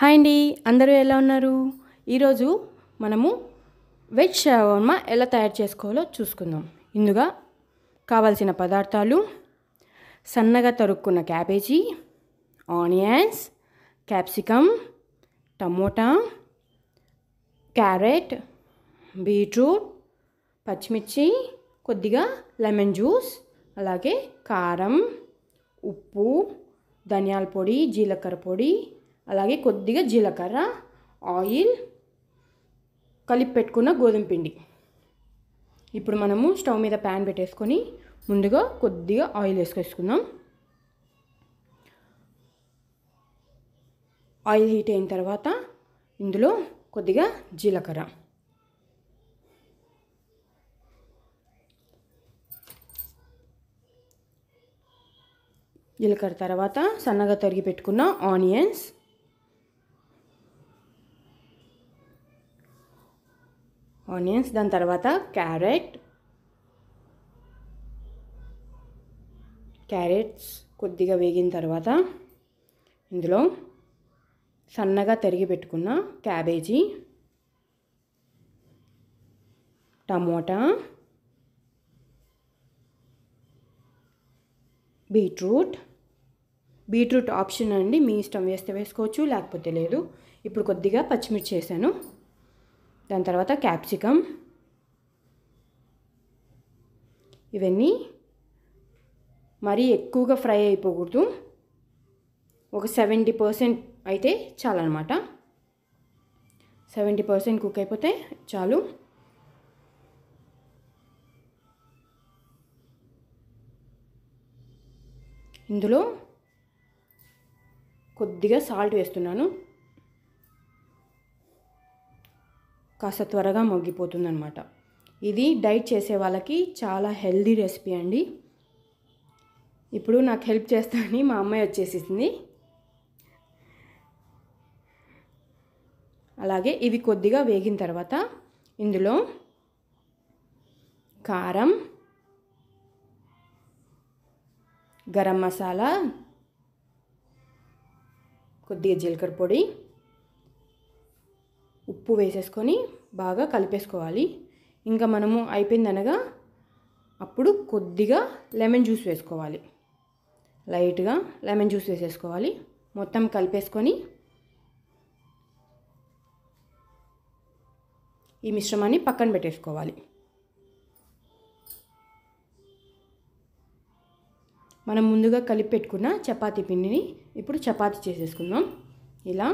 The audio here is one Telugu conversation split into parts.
హాయ్ అండి అందరూ ఎలా ఉన్నారు ఈరోజు మనము వెజ్ షవర్మా ఎలా తయారు చేసుకోవాలో చూసుకుందాం ఇందుగా కావలసిన పదార్థాలు సన్నగా తరుక్కున్న cabbage onions capsicum tomato carrot beetroot పచ్చిమిర్చి కొద్దిగా లెమన్ జ్యూస్ అలాగే కారం ఉప్పు ధనియాల పొడి జీలకర్ర పొడి అలాగే కొద్దిగా జీలకర్ర ఆయిల్ కలిపి పెట్టుకున్న గోధుమ పిండి ఇప్పుడు మనము స్టవ్ మీద ప్యాన్ పెట్టేసుకొని ముందుగా కొద్దిగా ఆయిల్ వేసుకొచ్చుకుందాం ఆయిల్ హీట్ అయిన తర్వాత ఇందులో కొద్దిగా జీలకర్ర జీలకర్ర తర్వాత సన్నగా తరిగి పెట్టుకున్న ఆనియన్స్ ఆనియన్స్ దాని తర్వాత క్యారెట్ క్యారెట్స్ కొద్దిగా వేగిన తర్వాత ఇందులో సన్నగా తరిగి పెట్టుకున్న cabbage tomato beetroot beetroot option అండి మీ ఇష్టం వేస్తే వేసుకోవచ్చు లేకపోతే లేదు ఇప్పుడు కొద్దిగా పచ్చిమిర్చి వేసాను దాని తర్వాత క్యాప్సికమ్ ఇవన్నీ మరీ ఎక్కువగా ఫ్రై అయిపోకూడదు ఒక సెవెంటీ పర్సెంట్ అయితే చాలన్నమాట సెవెంటీ పర్సెంట్ కుక్ అయిపోతే చాలు ఇందులో కొద్దిగా సాల్ట్ వేస్తున్నాను కాస్త త్వరగా మగ్గిపోతుందనమాట ఇది డైట్ చేసే వాళ్ళకి చాలా హెల్దీ రెసిపీ అండి ఇప్పుడు నాకు హెల్ప్ చేస్తా అని మా అమ్మాయి వచ్చేసింది అలాగే ఇవి కొద్దిగా వేగిన తర్వాత ఇందులో కారం గరం మసాలా కొద్దిగా జీలకర్ర పొడి ఉప్పు వేసేసుకొని బాగా కలిపేసుకోవాలి ఇంకా మనము అయిపోయిందనగా అప్పుడు కొద్దిగా లెమన్ జ్యూస్ వేసుకోవాలి లైట్గా లెమన్ జ్యూస్ వేసేసుకోవాలి మొత్తం కలిపేసుకొని ఈ మిశ్రమాన్ని పక్కన పెట్టేసుకోవాలి మనం ముందుగా కలిపి పెట్టుకున్న చపాతీ పిండిని ఇప్పుడు చపాతీ చేసేసుకుందాం ఇలా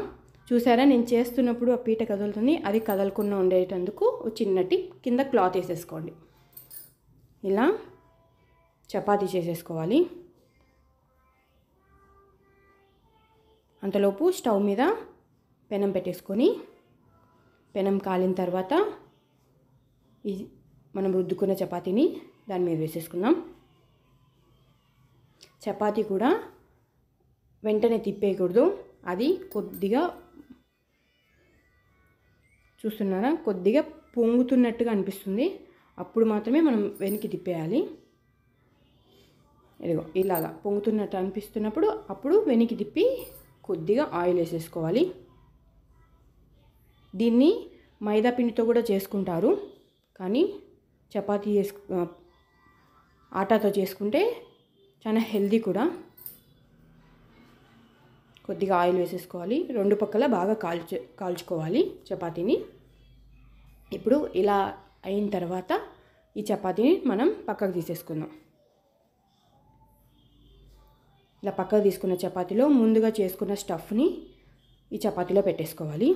చూసారా నేను చేస్తున్నప్పుడు ఆ పీట కదులుతుంది అది కదలకుండా ఉండేటందుకు చిన్నటి కింద క్లాత్ వేసేసుకోండి ఇలా చపాతీ చేసేసుకోవాలి అంతలోపు స్టవ్ మీద పెనం పెట్టేసుకొని పెనం కాలిన తర్వాత ఈ మనం రుద్దుకున్న చపాతీని దాని మీద వేసేసుకుందాం చపాతీ కూడా వెంటనే తిప్పేయకూడదు అది కొద్దిగా చూస్తున్నారా కొద్దిగా పొంగుతున్నట్టుగా అనిపిస్తుంది అప్పుడు మాత్రమే మనం వెనక్కి తిప్పేయాలి ఇదిగో ఇలాగా పొంగుతున్నట్టు అనిపిస్తున్నప్పుడు అప్పుడు వెనక్కి తిప్పి కొద్దిగా ఆయిల్ వేసేసుకోవాలి దీన్ని మైదా పిండితో కూడా చేసుకుంటారు కానీ చపాతీ చేసుకు ఆటాతో చేసుకుంటే చాలా హెల్దీ కూడా కొద్దిగా ఆయిల్ వేసేసుకోవాలి రెండు పక్కల బాగా కాల్చు కాల్చుకోవాలి చపాతీని ఇప్పుడు ఇలా అయిన తర్వాత ఈ చపాతీని మనం పక్కకు తీసేసుకుందాం ఇలా పక్కకు తీసుకున్న చపాతీలో ముందుగా చేసుకున్న స్టఫ్ని ఈ చపాతీలో పెట్టేసుకోవాలి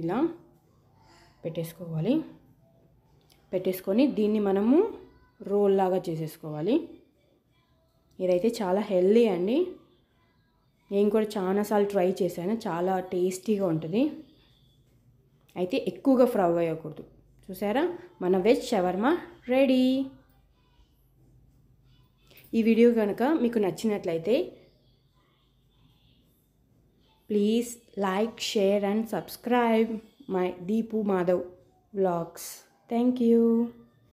ఇలా పెట్టేసుకోవాలి పెట్టేసుకొని దీన్ని మనము రోల్లాగా చేసేసుకోవాలి ఇదైతే చాలా హెల్దీ అండి నేను కూడా చాలాసార్లు ట్రై చేశాను చాలా టేస్టీగా ఉంటుంది అయితే ఎక్కువగా ఫ్రై అయ్యకూడదు చూసారా మన వెజ్ షవర్మ రెడీ ఈ వీడియో కనుక మీకు నచ్చినట్లయితే please like share and subscribe my Deepu Madhav vlogs thank you